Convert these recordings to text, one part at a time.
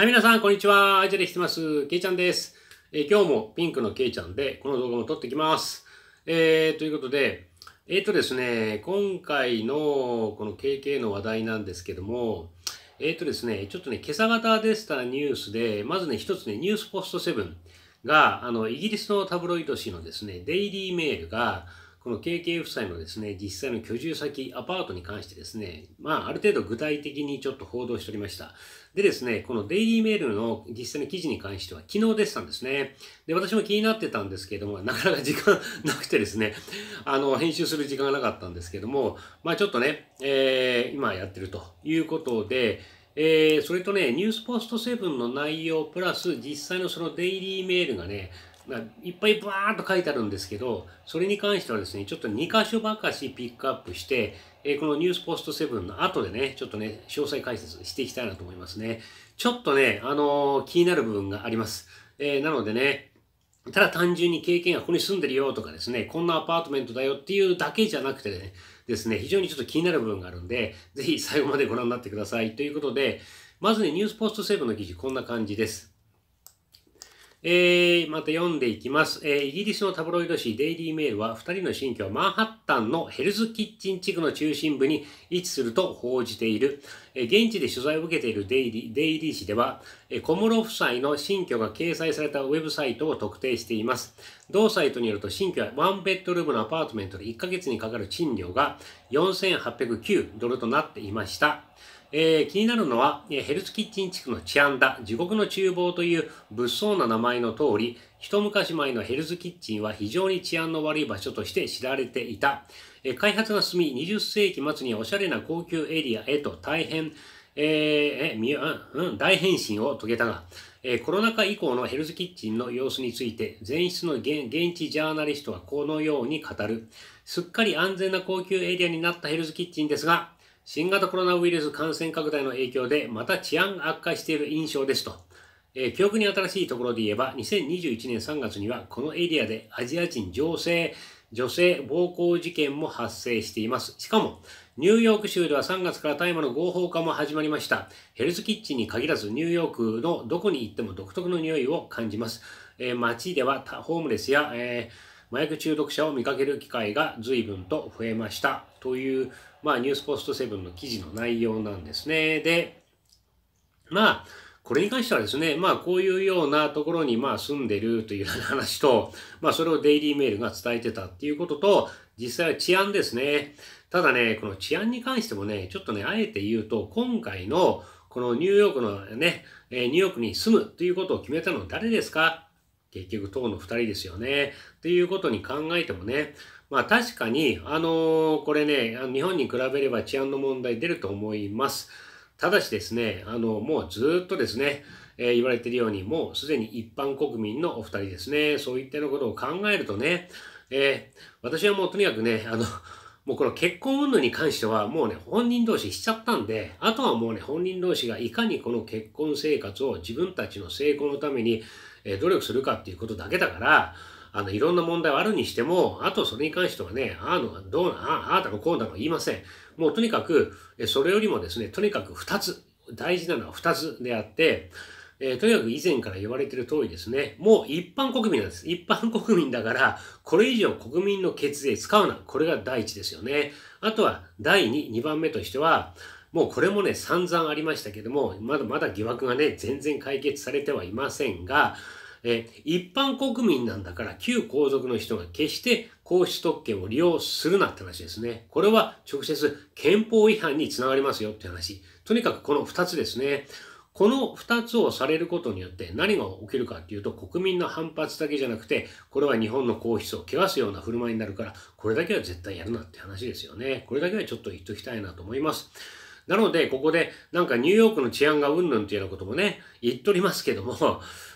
はい、皆さん、こんにちは。アイジャで来てます。けいちゃんです。えー、今日もピンクのけいちゃんで、この動画も撮ってきます。えー、ということで、えっ、ー、とですね、今回のこの KK の話題なんですけども、えっ、ー、とですね、ちょっとね、今朝方でしたニュースで、まずね、一つね、ニュースポストンが、あの、イギリスのタブロイド紙のですね、デイリーメールが、この KK 夫妻のですね、実際の居住先、アパートに関してですね、まあ、ある程度具体的にちょっと報道しておりました。でですね、このデイリーメールの実際の記事に関しては昨日出てたんですね。で、私も気になってたんですけれども、なかなか時間 なくてですね、あの、編集する時間がなかったんですけども、まあちょっとね、えー、今やってるということで、えー、それとね、ニュースポストセブンの内容プラス実際のそのデイリーメールがね、いっぱいバーっと書いてあるんですけど、それに関してはですね、ちょっと2箇所ばかしピックアップして、えこのニュースポスト7の後でね、ちょっとね、詳細解説していきたいなと思いますね。ちょっとね、あのー、気になる部分があります。えー、なのでね、ただ単純に経験がここに住んでるよとかですね、こんなアパートメントだよっていうだけじゃなくてね、ですね、非常にちょっと気になる部分があるんで、ぜひ最後までご覧になってください。ということで、まずね、ニュースポスト7の記事、こんな感じです。えー、また読んでいきます、えー、イギリスのタブロイド紙デイリー・メールは2人の新居はマンハッタンのヘルズキッチン地区の中心部に位置すると報じている、えー、現地で取材を受けているデイリーデイリー紙では、えー、小室夫妻の新居が掲載されたウェブサイトを特定しています同サイトによると新居はワンベッドルームのアパートメントで1ヶ月にかかる賃料が4809ドルとなっていましたえー、気になるのは、ヘルスキッチン地区の治安だ、地獄の厨房という物騒な名前の通り、一昔前のヘルスキッチンは非常に治安の悪い場所として知られていた。えー、開発が進み、20世紀末におしゃれな高級エリアへと大変、えー、うん、大変身を遂げたが、えー、コロナ禍以降のヘルスキッチンの様子について、前室の現地ジャーナリストはこのように語る。すっかり安全な高級エリアになったヘルスキッチンですが、新型コロナウイルス感染拡大の影響で、また治安が悪化している印象ですと。えー、記憶に新しいところで言えば、2021年3月には、このエリアでアジア人情勢、女性暴行事件も発生しています。しかも、ニューヨーク州では3月から大麻の合法化も始まりました。ヘルスキッチンに限らず、ニューヨークのどこに行っても独特の匂いを感じます。えー、街ではホームレスや、えー、麻薬中毒者を見かける機会が随分と増えました。という、まあ、ニュースポスト7の記事の内容なんですね。で、まあ、これに関してはですね、まあ、こういうようなところに、まあ、住んでるという話と、まあ、それをデイリーメールが伝えてたっていうことと、実際は治安ですね。ただね、この治安に関してもね、ちょっとね、あえて言うと、今回の、このニューヨークのね、えニューヨークに住むということを決めたのは誰ですか結局、党の2人ですよね。ということに考えてもね、まあ確かに、あのー、これね、日本に比べれば治安の問題出ると思います。ただしですね、あの、もうずっとですね、えー、言われているように、もうすでに一般国民のお二人ですね、そういったようなことを考えるとね、えー、私はもうとにかくね、あの、もうこの結婚運動に関してはもうね、本人同士しちゃったんで、あとはもうね、本人同士がいかにこの結婚生活を自分たちの成功のために努力するかっていうことだけだから、あの、いろんな問題はあるにしても、あとそれに関してはね、ああの、どうな、ああ、あだのこうだの言いません。もうとにかく、それよりもですね、とにかく2つ、大事なのは2つであって、えー、とにかく以前から言われてる通りですね、もう一般国民なんです。一般国民だから、これ以上国民の血税使うな。これが第一ですよね。あとは、第2、2番目としては、もうこれもね、散々ありましたけども、まだまだ疑惑がね、全然解決されてはいませんが、え一般国民なんだから旧皇族の人が決して皇室特権を利用するなって話ですね。これは直接憲法違反につながりますよって話。とにかくこの2つですね。この2つをされることによって何が起きるかっていうと国民の反発だけじゃなくてこれは日本の皇室を汚すような振る舞いになるからこれだけは絶対やるなって話ですよね。これだけはちょっと言っときたいなと思います。なのでここでなんかニューヨークの治安がうんぬんっていうようなこともね言っとりますけども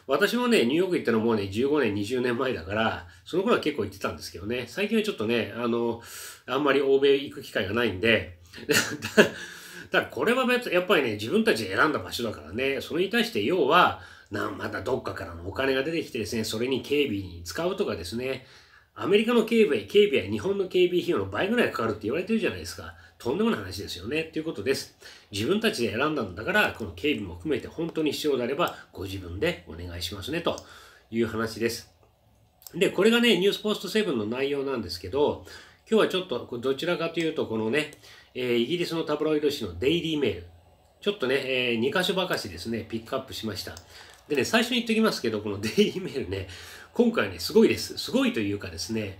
私もね、ニューヨーク行ったのもうね、15年、20年前だから、その頃は結構行ってたんですけどね、最近はちょっとね、あの、あんまり欧米行く機会がないんで、だからこれは別、やっぱりね、自分たちで選んだ場所だからね、それに対して要は、なまたどっかからのお金が出てきてですね、それに警備に使うとかですね、アメリカの警備、警備は日本の警備費用の倍ぐらいかかるって言われてるじゃないですか。とんでもない話ですよねっていうことです。自分たちで選んだんだから、この警備も含めて本当に必要であれば、ご自分でお願いしますねという話です。で、これがね、ニュースポスト7の内容なんですけど、今日はちょっとどちらかというと、このね、えイギリスのタブロイド紙のデイリーメール、ちょっとね、えー、2箇所ばかしですね、ピックアップしました。でね、最初に言っておきますけど、このデイリーメールね、今回ね、すごいです。すごいというかですね、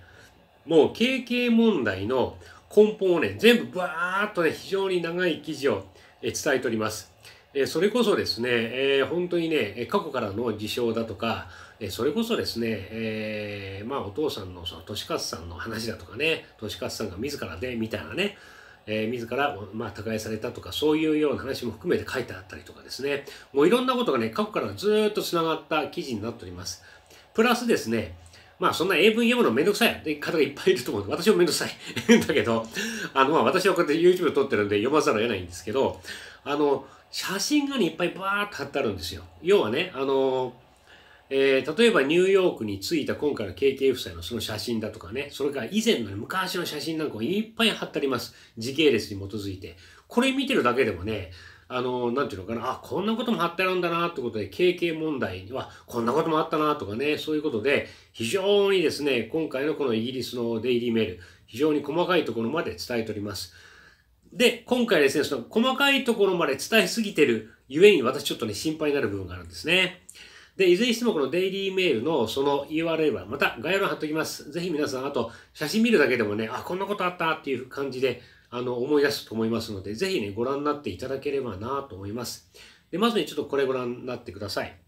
もう KK 問題の根本をね、全部バーっとね、非常に長い記事を伝えております。それこそですね、え本当にね、過去からの事象だとか、それこそですね、えー、まあお父さんの、その、利勝さんの話だとかね、利勝さんが自らで、みたいなね、えー、自ら、まあ、耕されたとか、そういうような話も含めて書いてあったりとかですね、もういろんなことがね、過去からずっと繋がった記事になっております。プラスですね、まあそんな英文読むのめんどくさいって方がいっぱいいると思う。私もめんどくさい。だけど、あの、まあ私はこうやって YouTube 撮ってるんで読まざるを得ないんですけど、あの、写真がね、いっぱいバーっと貼ってあるんですよ。要はね、あの、えー、例えばニューヨークに着いた今回の KK 夫妻のその写真だとかね、それから以前の、ね、昔の写真なんかをいっぱい貼ってあります。時系列に基づいて。これ見てるだけでもね、あの、なんていうのかな、あ、こんなこともあったんだな、ってことで、経験問題には、こんなこともあったな、とかね、そういうことで、非常にですね、今回のこのイギリスのデイリーメール、非常に細かいところまで伝えております。で、今回ですね、その細かいところまで伝えすぎてるゆえに、私ちょっとね、心配になる部分があるんですね。で、いずれにしてもこのデイリーメールのその URL はまた概要欄貼っておきます。ぜひ皆さん、あと写真見るだけでもね、あ、こんなことあったっていう感じであの思い出すと思いますので、ぜひね、ご覧になっていただければなと思います。で、まずね、ちょっとこれご覧になってください。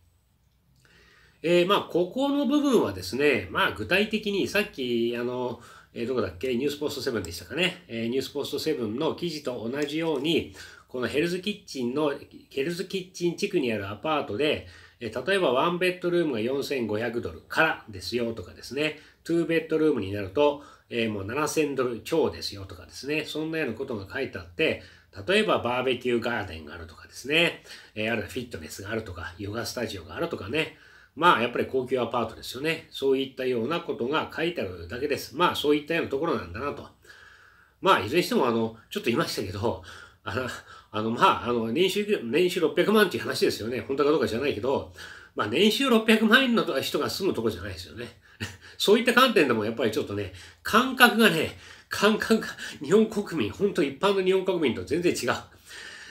えー、まあ、ここの部分はですね、まあ、具体的にさっき、あの、えー、どこだっけ、ニュースポスト7でしたかね、えー、ニュースポスト7の記事と同じように、このヘルズキッチンの、ヘルズキッチン地区にあるアパートで、え例えばワンベッドルームが4500ドルからですよとかですね、2ベッドルームになると、えー、もう7000ドル超ですよとかですね、そんなようなことが書いてあって、例えばバーベキューガーデンがあるとかですね、えー、あるいはフィットネスがあるとか、ヨガスタジオがあるとかね、まあやっぱり高級アパートですよね。そういったようなことが書いてあるだけです。まあそういったようなところなんだなと。まあいずれにしてもあの、ちょっと言いましたけど、あの、あのまあ、あの、年収、年収600万っていう話ですよね。本当かどうかじゃないけど、まあ年収600万円の人が住むとこじゃないですよね。そういった観点でもやっぱりちょっとね、感覚がね、感覚が日本国民、本当一般の日本国民と全然違う。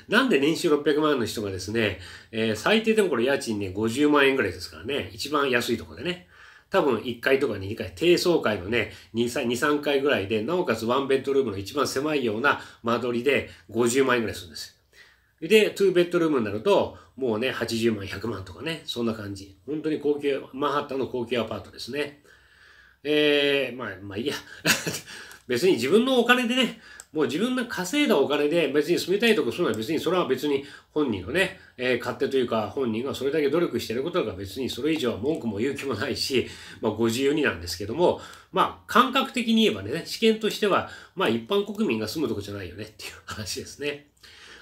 なんで年収600万の人がですね、えー、最低でもこれ家賃ね、50万円ぐらいですからね、一番安いとこでね。多分1階とか2階、低層階のね、2、3, 2 3階ぐらいで、なおかつワンベッドルームの一番狭いような間取りで50万円ぐらいするんですで、2ベッドルームになると、もうね、80万、100万とかね、そんな感じ。本当に高級、マンハッタンの高級アパートですね。えー、まあ、まあいいや。別に自分のお金でね、もう自分の稼いだお金で別に住みたいとこいうのは別にそれは別に本人のね、えー、勝手というか本人がそれだけ努力してることが別にそれ以上は文句も勇気もないし、まあご自由になんですけども、まあ感覚的に言えばね、試験としてはまあ一般国民が住むとこじゃないよねっていう話ですね。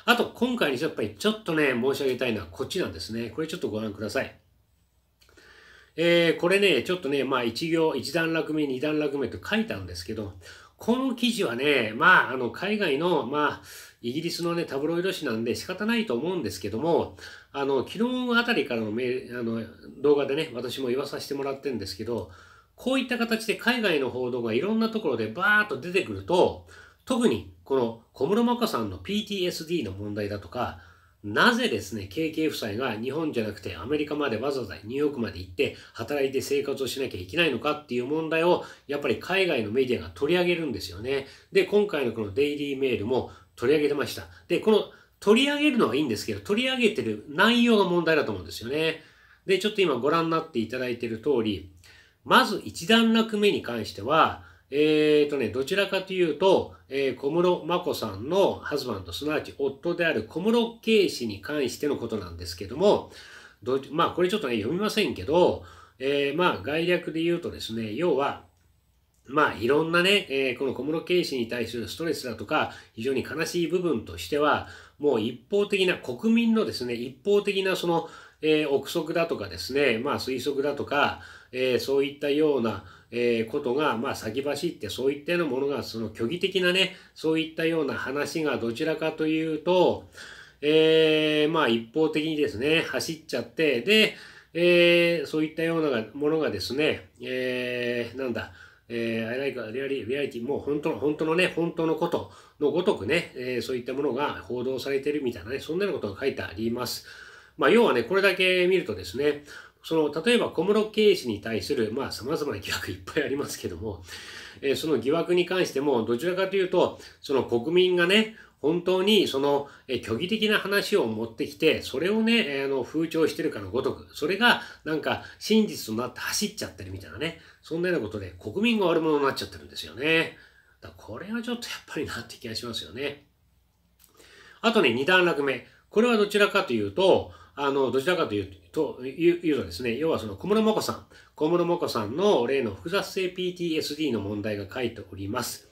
あと今回にやっぱりちょっとね、申し上げたいのはこっちなんですね。これちょっとご覧ください。えー、これね、ちょっとね、まあ1行、1段落目、2段落目と書いたんですけど、この記事はね、まあ、あの、海外の、まあ、イギリスのね、タブロイド紙なんで仕方ないと思うんですけども、あの、昨日あたりからのあの動画でね、私も言わさせてもらってるんですけど、こういった形で海外の報道がいろんなところでバーッと出てくると、特にこの小室眞子さんの PTSD の問題だとか、なぜですね、KK 夫妻が日本じゃなくてアメリカまでわざわざニューヨークまで行って働いて生活をしなきゃいけないのかっていう問題をやっぱり海外のメディアが取り上げるんですよね。で、今回のこのデイリーメールも取り上げてました。で、この取り上げるのはいいんですけど、取り上げてる内容が問題だと思うんですよね。で、ちょっと今ご覧になっていただいている通り、まず一段落目に関しては、えー、とね、どちらかというと、えー、小室眞子さんのハズバンド、すなわち夫である小室圭氏に関してのことなんですけども、どまあ、これちょっとね、読みませんけど、えー、まあ、概略で言うとですね、要は、まあ、いろんなね、えー、この小室圭氏に対するストレスだとか、非常に悲しい部分としては、もう一方的な、国民のですね、一方的なその、え憶測だとかですね、まあ、推測だとか、えー、そういったような、えー、ことが、まあ、先走ってそういったようなものがその虚偽的なねそういったような話がどちらかというと、えー、まあ一方的にですね走っちゃってで、えー、そういったようなものがですね、えー、なんだえー、I like r ア a l i t y reality もう本当の、本当のね、本当のことのごとくね、えー、そういったものが報道されてるみたいなね、そんなようなことが書いてあります。まあ、要はね、これだけ見るとですね、その、例えば小室圭氏に対する、まあ、様々な疑惑 いっぱいありますけども、えー、その疑惑に関しても、どちらかというと、その国民がね、本当にその、え虚偽的な話を持ってきて、それをね、えー、の風潮してるかのごとく、それがなんか真実となって走っちゃってるみたいなね、そんなようなことで国民が悪者になっちゃってるんですよね。だこれはちょっとやっぱりなって気がしますよね。あとね、2段落目。これはどちらかというと、あの、どちらかというと、というのですね、要はその小室眞子さん、小室眞子さんの例の複雑性 PTSD の問題が書いております。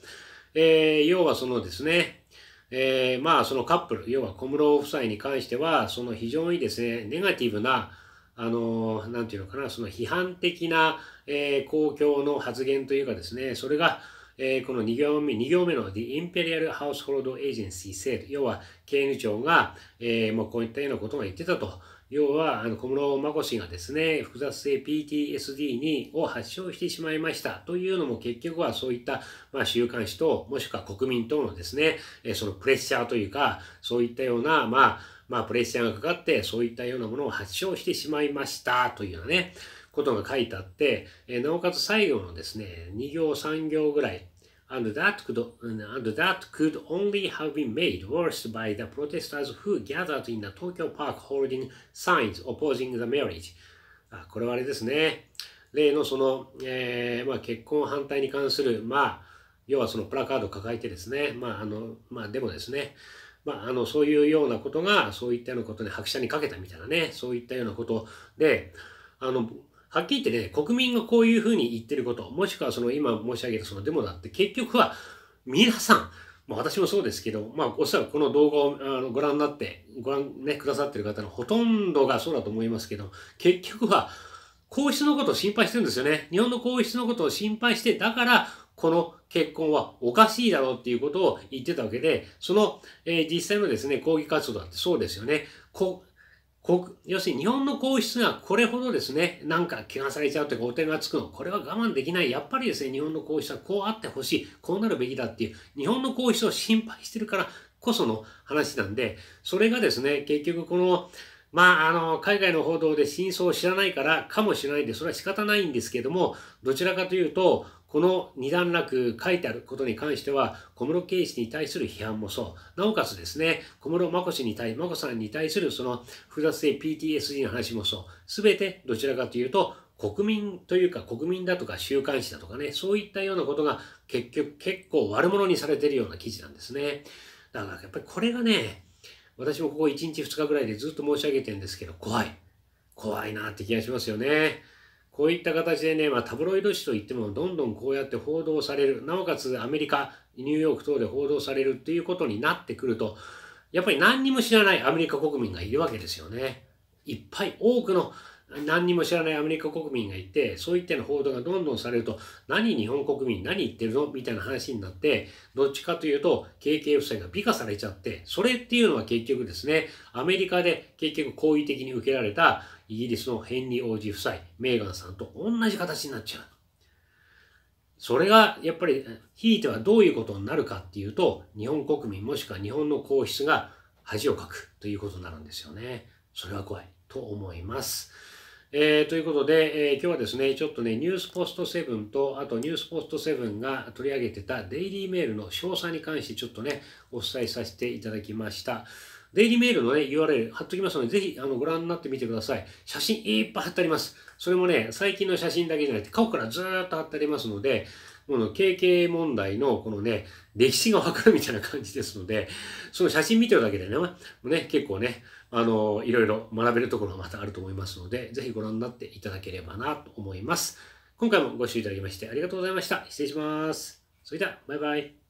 えー、要はそのですね、えー、まあそのカップル、要は小室夫妻に関しては、その非常にですね、ネガティブな、あの、なんていうのかな、その批判的な、えー、公共の発言というかですね、それが、えー、この2行目、2行目の The Imperial Household Agency s a 要は刑務庁が、えー、もうこういったようなことが言ってたと要はあの小室眞子氏がですね複雑性 PTSD にを発症してしまいましたというのも結局はそういった、まあ、週刊誌ともしくは国民とのですねそのプレッシャーというかそういったようなまあまあプレッシャーがかかってそういったようなものを発症してしまいましたというようなねことが書いてあって、えなおかつ最後のですね2行3行ぐらい and that could and that could only have been made worse by the protesters who gathered in the Tokyo Park holding signs opposing the marriage あこれはあれですね例のその、えーまあ、結婚反対に関する、まあ、要はそのプラカードを抱えてですね、まああのまあ、でもですね、まあ、あのそういうようなことがそういったようなことに拍車にかけたみたいなねそういったようなことであのはっきり言ってね、国民がこういうふうに言ってること、もしくはその今申し上げたそのデモだって、結局は皆さん、まあ、私もそうですけど、まあ、おそらくこの動画をあのご覧になって、ご覧、ね、くださってる方のほとんどがそうだと思いますけど、結局は、皇室のことを心配してるんですよね。日本の皇室のことを心配して、だから、この結婚はおかしいだろうっていうことを言ってたわけで、その、えー、実際のですね、抗議活動だってそうですよね。こ要するに日本の皇室がこれほどですね、なんか気がされちゃうというか、お手がつくの、これは我慢できない。やっぱりですね、日本の皇室はこうあってほしい。こうなるべきだっていう、日本の皇室を心配してるからこその話なんで、それがですね、結局この、まあ、あの、海外の報道で真相を知らないからかもしれないんで、それは仕方ないんですけども、どちらかというと、この二段落書いてあることに関しては、小室圭氏に対する批判もそう。なおかつですね、小室眞子氏に対、眞子さんに対するその複雑性 PTSD の話もそう。すべてどちらかというと、国民というか国民だとか週刊誌だとかね、そういったようなことが結局結構悪者にされてるような記事なんですね。だからやっぱりこれがね、私もここ1日2日ぐらいでずっと申し上げてるんですけど、怖い。怖いなって気がしますよね。こういった形でね、まあ、タブロイド紙といってもどんどんこうやって報道されるなおかつアメリカニューヨーク等で報道されるっていうことになってくるとやっぱり何にも知らないアメリカ国民がいるわけですよね。いっぱい多くの何にも知らないアメリカ国民がいてそういったような報道がどんどんされると何日本国民何言ってるのみたいな話になってどっちかというと KK 夫妻が美化されちゃってそれっていうのは結局ですねアメリカで結局好意的に受けられたイギリスのヘンリー王子夫妻メーガンさんと同じ形になっちゃう。それがやっぱりひいてはどういうことになるかっていうと日本国民もしくは日本の皇室が恥をかくということになるんですよね。それは怖いと思います。えー、ということで、えー、今日はですね、ちょっとね、ニュースポストセブンと、あとニュースポストセブンが取り上げてたデイリーメールの詳細に関してちょっとね、お伝えさせていただきました。デイリーメールのね、URL 貼っときますので、ぜひあのご覧になってみてください。写真いっぱい貼ってあります。それもね、最近の写真だけじゃなくて、過去からずーっと貼ってありますので、この KK 問題のこのね、歴史がわかるみたいな感じですので、その写真見てるだけでね、ね結構ね、あの、いろいろ学べるところがまたあると思いますので、ぜひご覧になっていただければなと思います。今回もご視聴いただきましてありがとうございました。失礼します。それでは、バイバイ。